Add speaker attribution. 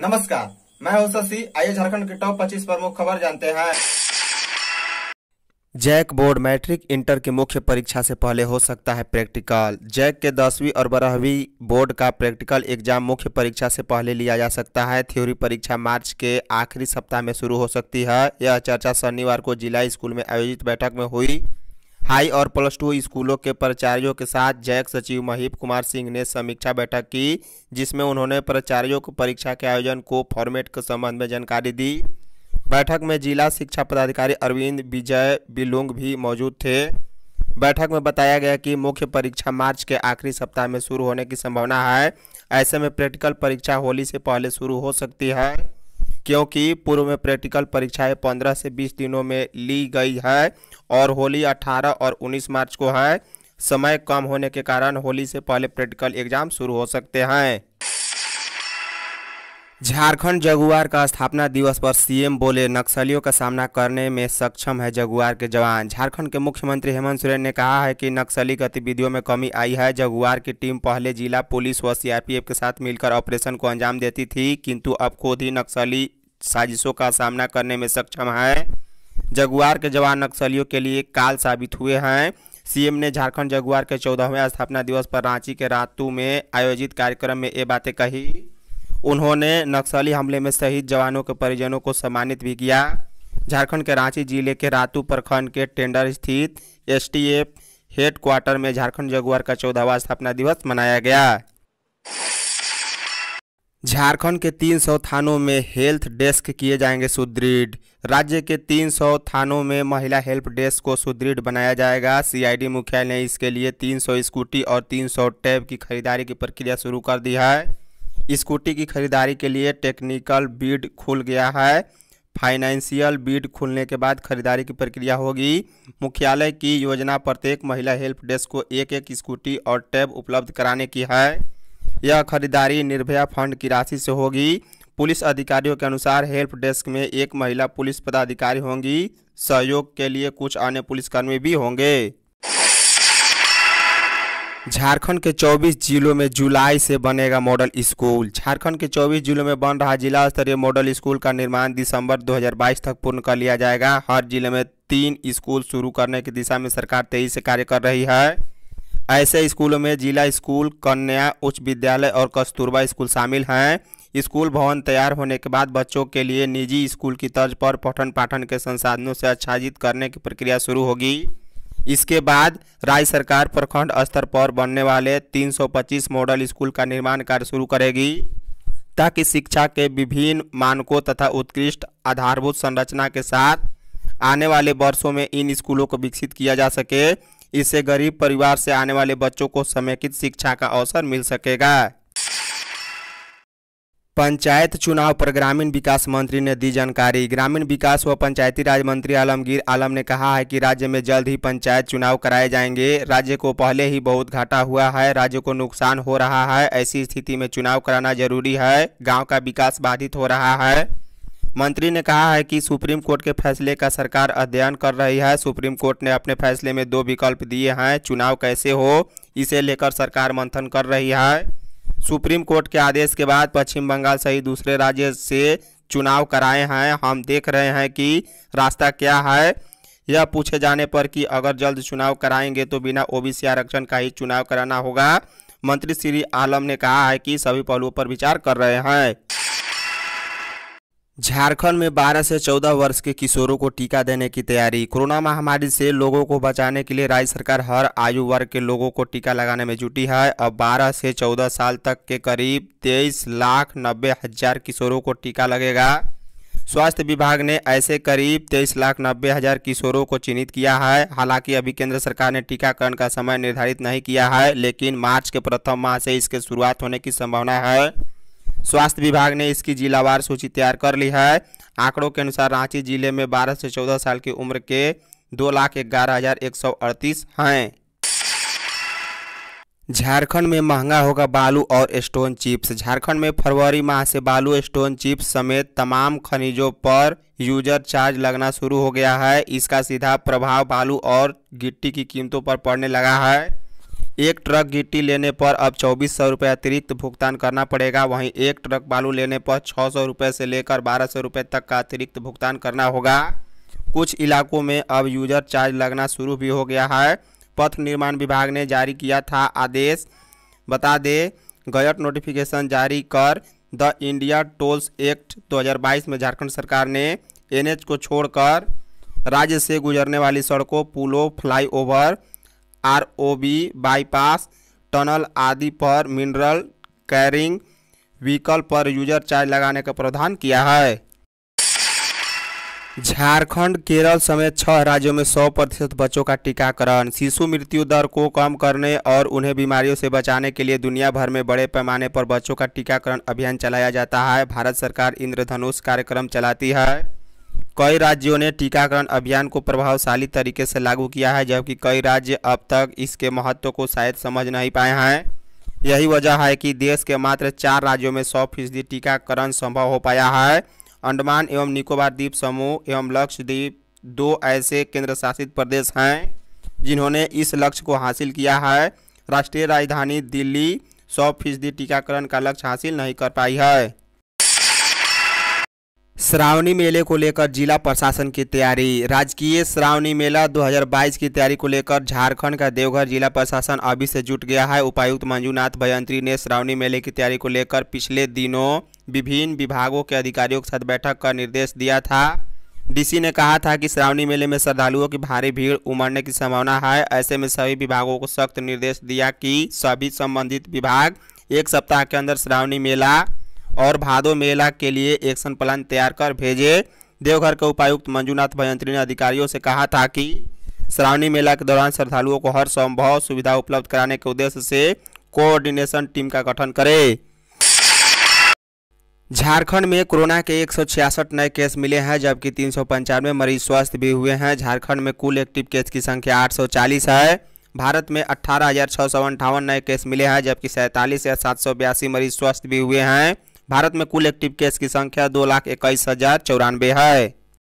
Speaker 1: नमस्कार मैं हूं शशि आइए झारखंड के टॉप 25 प्रमुख खबर जानते हैं जैक बोर्ड मैट्रिक इंटर की मुख्य परीक्षा से पहले हो सकता है प्रैक्टिकल जैक के दसवीं और बारहवीं बोर्ड का प्रैक्टिकल एग्जाम मुख्य परीक्षा से पहले लिया जा सकता है थ्योरी परीक्षा मार्च के आखिरी सप्ताह में शुरू हो सकती है यह चर्चा शनिवार को जिला स्कूल में आयोजित बैठक में हुई हाई और प्लस टू स्कूलों के प्राचार्यों के साथ जैक सचिव महीप कुमार सिंह ने समीक्षा बैठक की जिसमें उन्होंने प्राचार्यों को परीक्षा के आयोजन को फॉर्मेट के संबंध में जानकारी दी बैठक में जिला शिक्षा पदाधिकारी अरविंद विजय बिलोंग भी मौजूद थे बैठक में बताया गया कि मुख्य परीक्षा मार्च के आखिरी सप्ताह में शुरू होने की संभावना है ऐसे में प्रैक्टिकल परीक्षा होली से पहले शुरू हो सकती है क्योंकि पूर्व में प्रैक्टिकल परीक्षाएं पंद्रह से बीस दिनों में ली गई है और होली अठारह और उन्नीस मार्च को है समय कम होने के कारण होली से पहले प्रैक्टिकल एग्जाम शुरू हो सकते हैं झारखंड जगुआर का स्थापना दिवस पर सीएम बोले नक्सलियों का सामना करने में सक्षम है जगुआर के जवान झारखंड के मुख्यमंत्री हेमंत सोरेन ने कहा है कि नक्सली गतिविधियों में कमी आई है जगुआर की टीम पहले जिला पुलिस व सीआरपीएफ के साथ मिलकर ऑपरेशन को अंजाम देती थी किंतु अब खुद ही नक्सली साजिशों का सामना करने में सक्षम है जगुआर के जवान नक्सलियों के लिए काल साबित हुए हैं सीएम ने झारखंड जगुआर के चौदहवें स्थापना दिवस पर रांची के रातू में आयोजित कार्यक्रम में ये बातें कही उन्होंने नक्सली हमले में शहीद जवानों के परिजनों को सम्मानित भी किया झारखंड के रांची जिले के रातू प्रखंड के टेंडर स्थित एसटीएफ हेडक्वार्टर में झारखंड जगुआर का चौदहवा स्थापना दिवस मनाया गया झारखंड के 300 थानों में हेल्थ डेस्क किए जाएंगे सुदृढ़ राज्य के 300 थानों में महिला हेल्प डेस्क को सुदृढ़ बनाया जाएगा सीआईडी मुख्यालय ने इसके लिए 300 स्कूटी और 300 टैब की खरीदारी की प्रक्रिया शुरू कर दी है स्कूटी की खरीदारी के लिए टेक्निकल बीड खुल गया है फाइनेंशियल बीड खुलने के बाद खरीदारी की प्रक्रिया होगी मुख्यालय की योजना प्रत्येक महिला हेल्प डेस्क को एक एक स्कूटी और टैब उपलब्ध कराने की है यह खरीदारी निर्भया फंड की राशि से होगी पुलिस अधिकारियों के अनुसार हेल्प डेस्क में एक महिला पुलिस पदाधिकारी होंगी सहयोग के लिए कुछ अन्य पुलिसकर्मी भी होंगे झारखंड के 24 जिलों में जुलाई से बनेगा मॉडल स्कूल झारखंड के 24 जिलों में बन रहा जिला स्तरीय मॉडल स्कूल का निर्माण दिसंबर 2022 तक पूर्ण कर लिया जाएगा हर जिले में तीन स्कूल शुरू करने की दिशा में सरकार तेजी से कार्य कर रही है ऐसे स्कूलों में जिला स्कूल कन्या उच्च विद्यालय और कस्तूरबा स्कूल शामिल हैं स्कूल भवन तैयार होने के बाद बच्चों के लिए निजी स्कूल की तर्ज पर पठन पाठन के संसाधनों से आच्छादित करने की प्रक्रिया शुरू होगी इसके बाद राज्य सरकार प्रखंड स्तर पर बनने वाले 325 मॉडल स्कूल का निर्माण कार्य शुरू करेगी ताकि शिक्षा के विभिन्न मानकों तथा उत्कृष्ट आधारभूत संरचना के साथ आने वाले वर्षों में इन स्कूलों को विकसित किया जा सके इससे गरीब परिवार से आने वाले बच्चों को समेकित शिक्षा का अवसर मिल सकेगा पंचायत चुनाव पर ग्रामीण विकास मंत्री ने दी जानकारी ग्रामीण विकास व पंचायती राज मंत्री आलमगीर आलम ने कहा है कि राज्य में जल्द ही पंचायत चुनाव कराए जाएंगे राज्य को पहले ही बहुत घाटा हुआ है राज्य को नुकसान हो रहा है ऐसी स्थिति में चुनाव कराना जरूरी है गांव का विकास बाधित हो रहा है मंत्री ने कहा है कि सुप्रीम कोर्ट के फैसले का सरकार अध्ययन कर रही है सुप्रीम कोर्ट ने अपने फैसले में दो विकल्प दिए हैं चुनाव कैसे हो इसे लेकर सरकार मंथन कर रही है सुप्रीम कोर्ट के आदेश के बाद पश्चिम बंगाल सहित दूसरे राज्य से चुनाव कराए हैं हम देख रहे हैं कि रास्ता क्या है यह पूछे जाने पर कि अगर जल्द चुनाव कराएंगे तो बिना ओबीसी आरक्षण का ही चुनाव कराना होगा मंत्री श्री आलम ने कहा है कि सभी पहलुओं पर विचार कर रहे हैं झारखंड में 12 से 14 वर्ष के किशोरों को टीका देने की तैयारी कोरोना महामारी से लोगों को बचाने के लिए राज्य सरकार हर आयु वर्ग के लोगों को टीका लगाने में जुटी है अब 12 से 14 साल तक के करीब तेईस लाख नब्बे हजार किशोरों को टीका लगेगा स्वास्थ्य विभाग ने ऐसे करीब तेईस लाख नब्बे हज़ार किशोरों को चिन्हित किया है हालांकि अभी केंद्र सरकार ने टीकाकरण का समय निर्धारित नहीं किया है लेकिन मार्च के प्रथम माह से इसके शुरुआत होने की संभावना है स्वास्थ्य विभाग ने इसकी जिलावार सूची तैयार कर ली है आंकड़ों के अनुसार रांची जिले में बारह से चौदह साल की उम्र के दो लाख ग्यारह हजार एक सौ अड़तीस हैं झारखंड में महंगा होगा बालू और स्टोन चिप्स झारखंड में फरवरी माह से बालू स्टोन चिप्स समेत तमाम खनिजों पर यूजर चार्ज लगना शुरू हो गया है इसका सीधा प्रभाव बालू और गिट्टी की कीमतों पर पड़ने लगा है एक ट्रक गिट्टी लेने पर अब चौबीस सौ रुपये अतिरिक्त भुगतान करना पड़ेगा वहीं एक ट्रक बालू लेने पर छः सौ रुपये से लेकर बारह सौ रुपये तक का अतिरिक्त भुगतान करना होगा कुछ इलाकों में अब यूजर चार्ज लगना शुरू भी हो गया है पथ निर्माण विभाग ने जारी किया था आदेश बता दे गयट नोटिफिकेशन जारी कर द इंडिया टोल्स एक्ट 2022 में झारखंड सरकार ने एनएच को छोड़कर राज्य से गुजरने वाली सड़कों पुलों फ्लाईओवर आरओबी बाईपास टनल आदि पर मिनरल कैरिंग व्हीकल पर यूजर चार्ज लगाने का प्रावधान किया है झारखंड केरल समेत छह राज्यों में 100 प्रतिशत बच्चों का टीकाकरण शिशु मृत्यु दर को कम करने और उन्हें बीमारियों से बचाने के लिए दुनिया भर में बड़े पैमाने पर बच्चों का टीकाकरण अभियान चलाया जाता है भारत सरकार इंद्रधनुष कार्यक्रम चलाती है कई राज्यों ने टीकाकरण अभियान को प्रभावशाली तरीके से लागू किया है जबकि कई राज्य अब तक इसके महत्व को शायद समझ नहीं पाए हैं यही वजह है कि देश के मात्र चार राज्यों में सौ फीसदी टीकाकरण संभव हो पाया है अंडमान एवं निकोबार द्वीप समूह एवं लक्षद्वीप दो ऐसे केंद्र शासित प्रदेश हैं जिन्होंने इस लक्ष्य को हासिल किया है राष्ट्रीय राजधानी दिल्ली सौ फीसदी टीकाकरण का लक्ष्य हासिल नहीं कर पाई है श्रावणी मेले को लेकर जिला प्रशासन की तैयारी राजकीय श्रावणी मेला 2022 की तैयारी को लेकर झारखंड का देवघर जिला प्रशासन अभी से जुट गया है उपायुक्त मंजूनाथ भयंत्री ने श्रावणी मेले की तैयारी को लेकर पिछले दिनों विभिन्न विभागों के अधिकारियों के साथ बैठक का निर्देश दिया था डीसी ने कहा था कि श्रावणी मेले में श्रद्धालुओं की भारी भीड़ उमड़ने की संभावना है ऐसे में सभी विभागों को सख्त निर्देश दिया कि सभी संबंधित विभाग एक सप्ताह के अंदर श्रावणी मेला और भादो मेला के लिए एक्शन प्लान तैयार कर भेजे देवघर के उपायुक्त मंजूनाथ भयंत्री ने अधिकारियों से कहा था कि श्रावणी मेला के दौरान श्रद्धालुओं को हर संभव सुविधा उपलब्ध कराने के उद्देश्य से कोऑर्डिनेशन टीम का गठन करे झारखंड में कोरोना के एक नए केस मिले हैं जबकि तीन मरीज स्वस्थ भी हुए हैं झारखंड में कुल एक्टिव केस की संख्या 840 है भारत में अट्ठारह नए केस मिले हैं जबकि सैंतालीस या सात मरीज स्वस्थ भी हुए हैं भारत में कुल एक्टिव केस की संख्या दो लाख इक्कीस हजार चौरानवे है